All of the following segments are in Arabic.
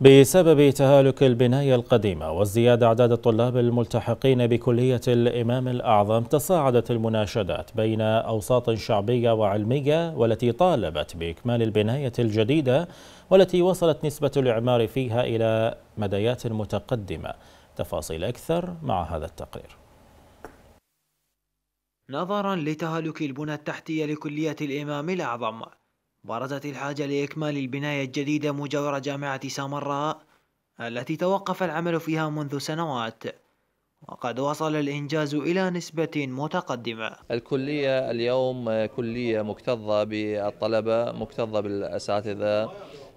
بسبب تهالك البناية القديمة وازدياد أعداد الطلاب الملتحقين بكلية الإمام الأعظم تصاعدت المناشدات بين أوساط شعبية وعلمية والتي طالبت بإكمال البناية الجديدة والتي وصلت نسبة الإعمار فيها إلى مديات متقدمة تفاصيل أكثر مع هذا التقرير نظرا لتهالك البنى التحتية لكلية الإمام الأعظم برزت الحاجة لإكمال البناية الجديدة مجاورة جامعة سامراء التي توقف العمل فيها منذ سنوات وقد وصل الإنجاز إلى نسبة متقدمة الكلية اليوم كلية مكتظة بالطلبة مكتظة بالأساتذة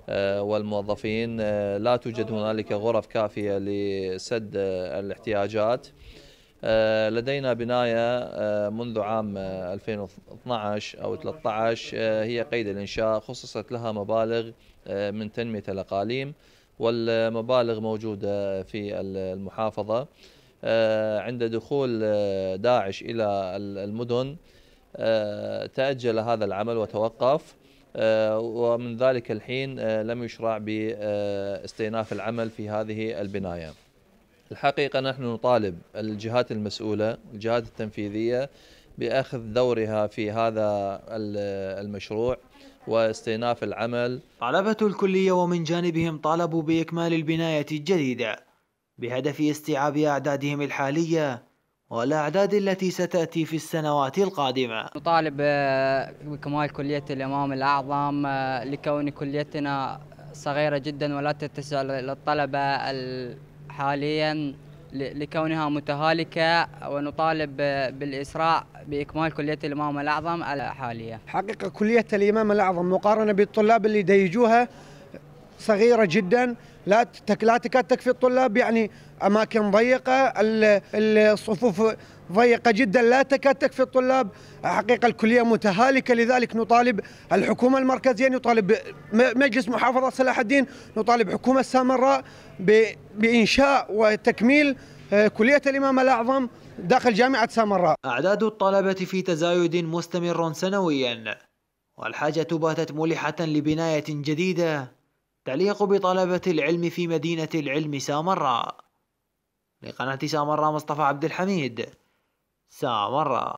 آه، والموظفين آه، لا توجد هنالك غرف كافية لسد الاحتياجات آه، لدينا بناية آه، منذ عام 2012 آه، أو 13 هي قيد الإنشاء خصصت لها مبالغ من تنمية الأقاليم والمبالغ موجودة في المحافظة عند دخول داعش إلى المدن تأجل هذا العمل وتوقف ومن ذلك الحين لم يشرع باستئناف العمل في هذه البنايه الحقيقة نحن نطالب الجهات المسؤولة الجهات التنفيذية بأخذ دورها في هذا المشروع واستئناف العمل طلبة الكلية ومن جانبهم طالبوا بإكمال البناية الجديدة بهدف استيعاب أعدادهم الحالية والأعداد التي ستأتي في السنوات القادمة نطالب آه، بكمال كلية الإمام الأعظم آه، لكون كليتنا صغيرة جدا ولا تتسع للطلبة حاليا لكونها متهالكة ونطالب بالإسراع بإكمال كلية الإمام الأعظم الحالية حقيقة كلية الإمام الأعظم مقارنة بالطلاب اللي ديجوها صغيرة جداً لا لا تكاد تكفي الطلاب يعني اماكن ضيقه الصفوف ضيقه جدا لا تكاد تكفي الطلاب حقيقه الكليه متهالكه لذلك نطالب الحكومه المركزيه نطالب مجلس محافظه صلاح الدين نطالب حكومه سامراء بانشاء وتكميل آه، كليه الامام الاعظم داخل جامعه سامراء اعداد الطلبه في تزايد مستمر سنويا والحاجه باتت ملحه لبنايه جديده تعليق بطلبة العلم في مدينة العلم سامراء لقناة سامراء مصطفى عبد الحميد سامراء